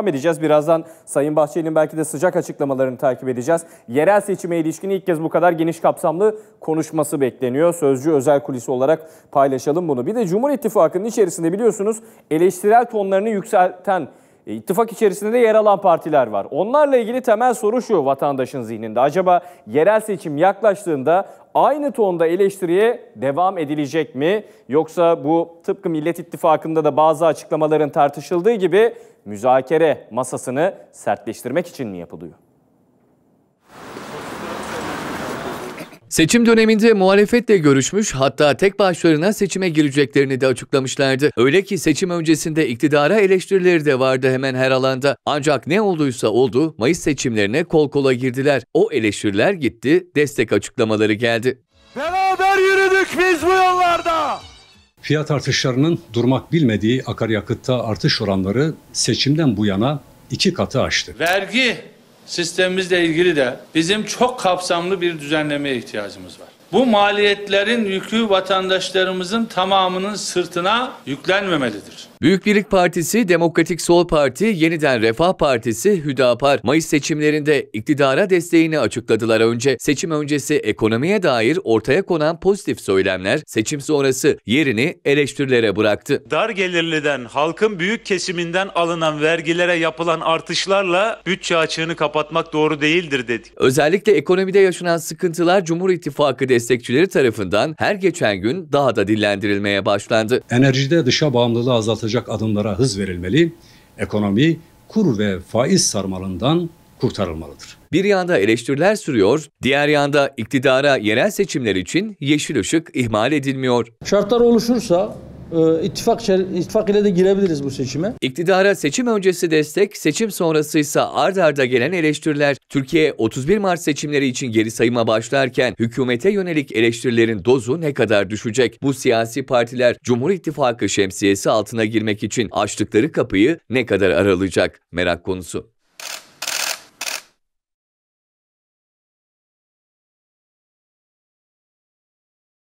Devam edeceğiz. Birazdan Sayın Bahçeli'nin belki de sıcak açıklamalarını takip edeceğiz. Yerel seçime ilişkin ilk kez bu kadar geniş kapsamlı konuşması bekleniyor. Sözcü özel kulisi olarak paylaşalım bunu. Bir de Cumhur İttifakı'nın içerisinde biliyorsunuz eleştirel tonlarını yükselten e, ittifak içerisinde de yer alan partiler var. Onlarla ilgili temel soru şu vatandaşın zihninde. Acaba yerel seçim yaklaştığında aynı tonda eleştiriye devam edilecek mi? Yoksa bu tıpkı Millet İttifakı'nda da bazı açıklamaların tartışıldığı gibi müzakere masasını sertleştirmek için mi yapılıyor? Seçim döneminde muhalefetle görüşmüş hatta tek başlarına seçime gireceklerini de açıklamışlardı. Öyle ki seçim öncesinde iktidara eleştirileri de vardı hemen her alanda. Ancak ne olduysa oldu Mayıs seçimlerine kol kola girdiler. O eleştiriler gitti, destek açıklamaları geldi. Beraber yürüdük biz bu yollarda. Fiyat artışlarının durmak bilmediği akaryakıtta artış oranları seçimden bu yana iki katı aştı. Vergi, sistemimizle ilgili de bizim çok kapsamlı bir düzenlemeye ihtiyacımız var. Bu maliyetlerin yükü vatandaşlarımızın tamamının sırtına yüklenmemelidir. Büyük Birlik Partisi, Demokratik Sol Parti, Yeniden Refah Partisi, Hüdapar Mayıs seçimlerinde iktidara desteğini açıkladılar önce. Seçim öncesi ekonomiye dair ortaya konan pozitif söylemler seçim sonrası yerini eleştirilere bıraktı. Dar gelirliden, halkın büyük kesiminden alınan vergilere yapılan artışlarla bütçe açığını kapatmak doğru değildir dedik. Özellikle ekonomide yaşanan sıkıntılar Cumhur İttifakı desteği destekçileri tarafından her geçen gün daha da dillendirilmeye başlandı. Enerjide dışa bağımlılığı azaltacak adımlara hız verilmeli, ekonomi kur ve faiz sarmalından kurtarılmalıdır. Bir yanda eleştiriler sürüyor, diğer yanda iktidara yerel seçimler için yeşil ışık ihmal edilmiyor. Şartlar oluşursa e, ittifak, ittifak ile de girebiliriz bu seçime. İktidara seçim öncesi destek, seçim sonrası ise ard arda gelen eleştiriler. Türkiye 31 Mart seçimleri için geri sayıma başlarken hükümete yönelik eleştirilerin dozu ne kadar düşecek? Bu siyasi partiler Cumhur İttifakı şemsiyesi altına girmek için açtıkları kapıyı ne kadar aralayacak? Merak konusu.